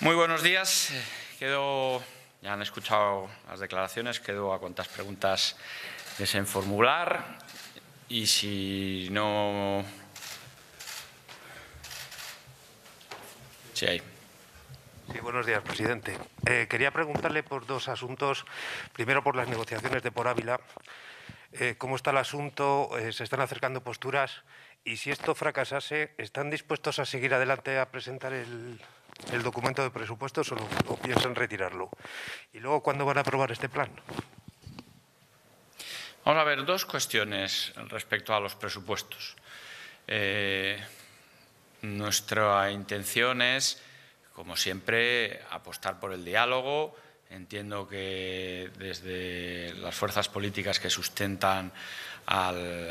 Muy buenos días. Quedo, ya han escuchado las declaraciones, quedo a cuantas preguntas deseen formular y si no... Sí, Sí, buenos días, presidente. Eh, quería preguntarle por dos asuntos. Primero, por las negociaciones de Por Ávila. Eh, ¿Cómo está el asunto? Eh, ¿Se están acercando posturas? Y si esto fracasase, ¿están dispuestos a seguir adelante a presentar el, el documento de presupuestos o, piensan retirarlo? Y luego, ¿cuándo van a aprobar este plan? Vamos a ver dos cuestiones respecto a los presupuestos. Eh, nuestra intención es, como siempre, apostar por el diálogo, Entiendo que desde las fuerzas políticas que sustentan al,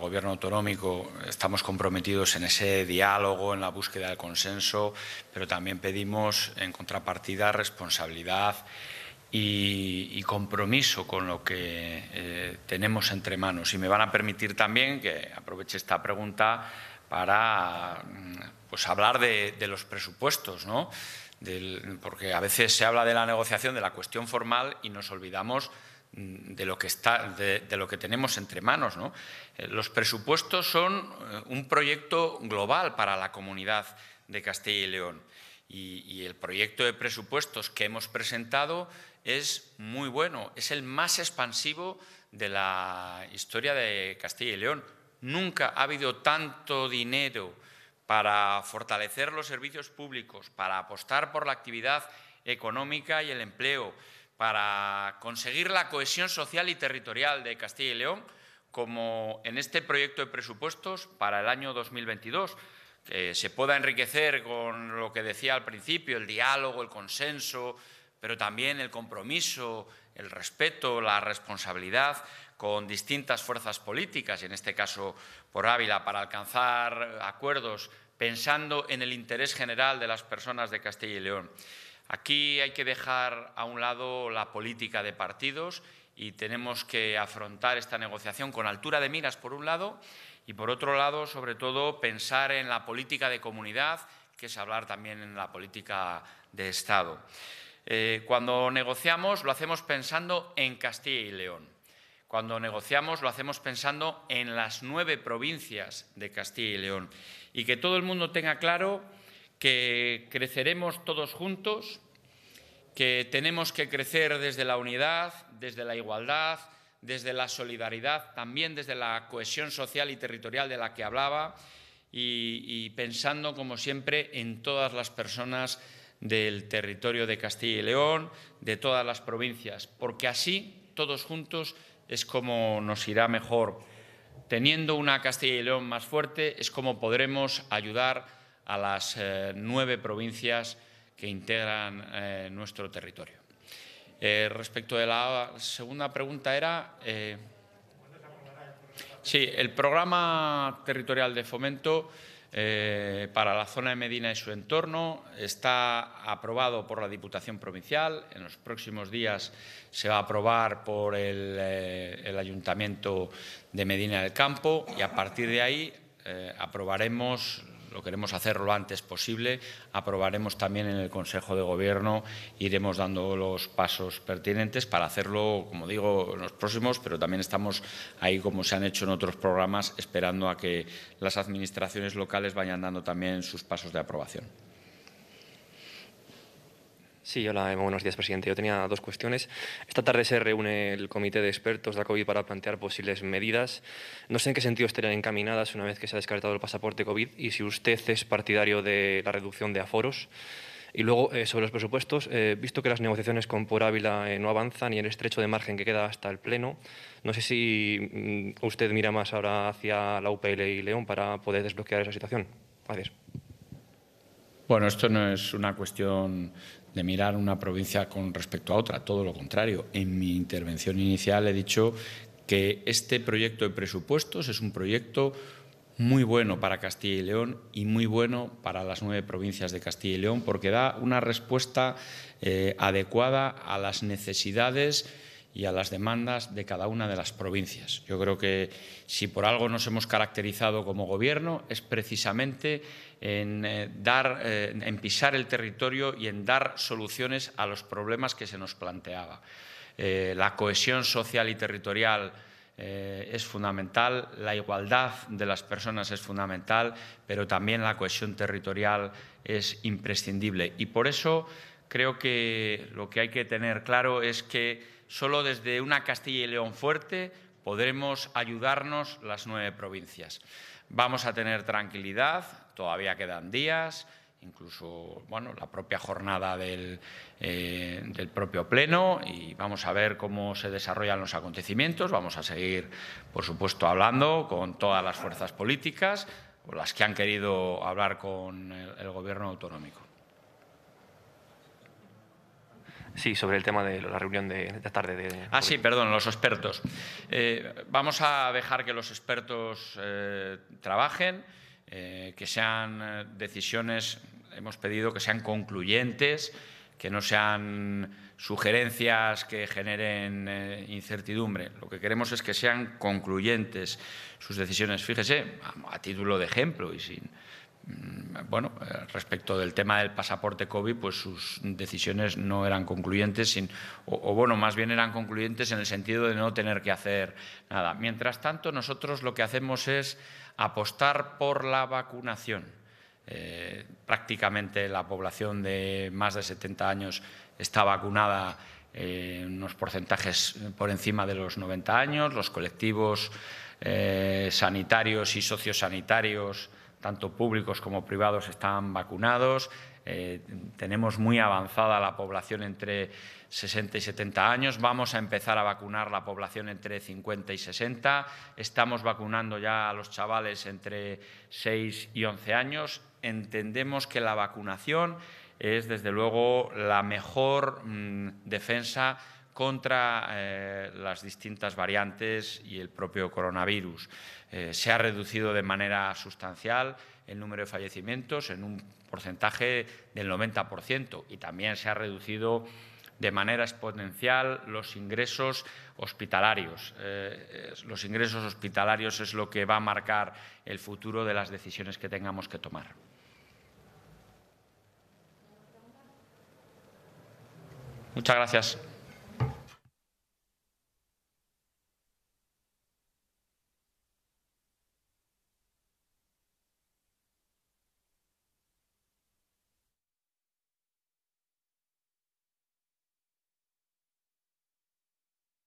gobierno autonómico estamos comprometidos en ese diálogo, en la búsqueda del consenso, pero también pedimos en contrapartida responsabilidad y, compromiso con lo que eh, tenemos entre manos. Y me van a permitir también que aproveche esta pregunta para mm, pues, hablar de, de los presupuestos, ¿no? porque a veces se habla de la negociación, de la cuestión formal y nos olvidamos mm, de lo que, está, de, lo que tenemos entre manos. Eh, los presupuestos son eh, un proyecto global para la comunidad de Castilla y León y el proyecto de presupuestos que hemos presentado es muy bueno, es el más expansivo de la historia de Castilla y León. Nunca ha habido tanto dinero para fortalecer los servicios públicos, para apostar por la actividad económica y el empleo, para conseguir la cohesión social y territorial de Castilla y León, como en este proyecto de presupuestos para el año 2022, que se pueda enriquecer con lo que decía al principio, el diálogo, el consenso, pero también el compromiso, el respeto, la responsabilidad, con distintas fuerzas políticas, y en este caso por Ávila, para alcanzar acuerdos pensando en el interés general de las personas de Castilla y León. Aquí hay que dejar a un lado la política de partidos y tenemos que afrontar esta negociación con altura de miras, por un lado, y por otro lado, sobre todo, pensar en la política de comunidad, que es hablar también en la política de Estado. Eh, cuando negociamos lo hacemos pensando en Castilla y León. Cuando negociamos lo hacemos pensando en las nueve provincias de Castilla y León y que todo el mundo tenga claro que creceremos todos juntos, que tenemos que crecer desde la unidad, desde la igualdad, desde la solidaridad, también desde la cohesión social y territorial de la que hablaba y, pensando, como siempre, en todas las personas del territorio de Castilla y León, de todas las provincias, porque así todos juntos es como nos irá mejor. Teniendo una Castilla y León más fuerte es como podremos ayudar a las eh, nueve provincias que integran eh, nuestro territorio. Eh, respecto de la segunda pregunta era... Sí, el programa territorial de fomento eh, para la zona de Medina y su entorno. Está aprobado por la Diputación Provincial. En los próximos días se va a aprobar por el, eh, Ayuntamiento de Medina del Campo y a partir de ahí eh, aprobaremos lo queremos hacer lo antes posible. Aprobaremos también en el Consejo de Gobierno, iremos dando los pasos pertinentes para hacerlo, como digo, en los próximos, pero también estamos ahí, como se han hecho en otros programas, esperando a que las administraciones locales vayan dando también sus pasos de aprobación. Sí, hola, buenos días, presidente. Yo tenía dos cuestiones. Esta tarde se reúne el comité de expertos de la COVID para plantear posibles medidas. No sé en qué sentido estarían encaminadas una vez que se ha descartado el pasaporte COVID y si usted es partidario de la reducción de aforos. Y luego, eh, sobre los presupuestos, eh, visto que las negociaciones con Por Ávila eh, no avanzan y el estrecho de margen que queda hasta el Pleno, no sé si mm, usted mira más ahora hacia la UPL y León para poder desbloquear esa situación. Gracias. Bueno, esto no es una cuestión de mirar una provincia con respecto a otra, todo lo contrario. En mi intervención inicial he dicho que este proyecto de presupuestos es un proyecto muy bueno para Castilla y León y muy bueno para las nueve provincias de Castilla y León porque da una respuesta eh, adecuada a las necesidades y a las demandas de cada una de las provincias. Yo creo que si por algo nos hemos caracterizado como Gobierno es precisamente en, eh, dar, eh, en pisar el territorio y en dar soluciones a los problemas que se nos planteaba. Eh, la cohesión social y territorial es fundamental, la igualdad de las personas es fundamental, pero también la cohesión territorial es imprescindible. Y por eso creo que lo que hay que tener claro es que solo desde una Castilla y León fuerte podremos ayudarnos las nueve provincias. Vamos a tener tranquilidad, todavía quedan días, incluso bueno, la propia jornada del, eh, propio Pleno y vamos a ver cómo se desarrollan los acontecimientos. Vamos a seguir, por supuesto, hablando con todas las fuerzas políticas, o las que han querido hablar con el Gobierno autonómico. Sí, sobre el tema de la reunión de esta tarde. De, ah, sí, perdón, los expertos. Eh, vamos a dejar que los expertos eh, trabajen, eh, que sean decisiones, hemos pedido que sean concluyentes, que no sean sugerencias que generen incertidumbre. Lo que queremos es que sean concluyentes sus decisiones. Fíjese, a título de ejemplo y sin Mm, bueno, eh, respecto del tema del pasaporte COVID, pues sus decisiones no eran concluyentes, o, bueno, más bien eran concluyentes en el sentido de no tener que hacer nada. Mientras tanto, nosotros lo que hacemos es apostar por la vacunación. Eh, prácticamente la población de más de 70 años está vacunada en unos porcentajes por encima de los 90 años, los colectivos eh, sanitarios y sociosanitarios tanto públicos como privados están vacunados, eh, tenemos muy avanzada la población entre 60 y 70 años, vamos a empezar a vacunar la población entre 50 y 60, estamos vacunando ya a los chavales entre 6 y 11 años, entendemos que la vacunación es desde luego la mejor mm, defensa contra eh, las distintas variantes y el propio coronavirus. Eh, se ha reducido de manera sustancial el número de fallecimientos en un porcentaje del 90% y también se ha reducido de manera exponencial los ingresos hospitalarios. Eh, los ingresos hospitalarios es lo que va a marcar el futuro de las decisiones que tengamos que tomar. Muchas gracias.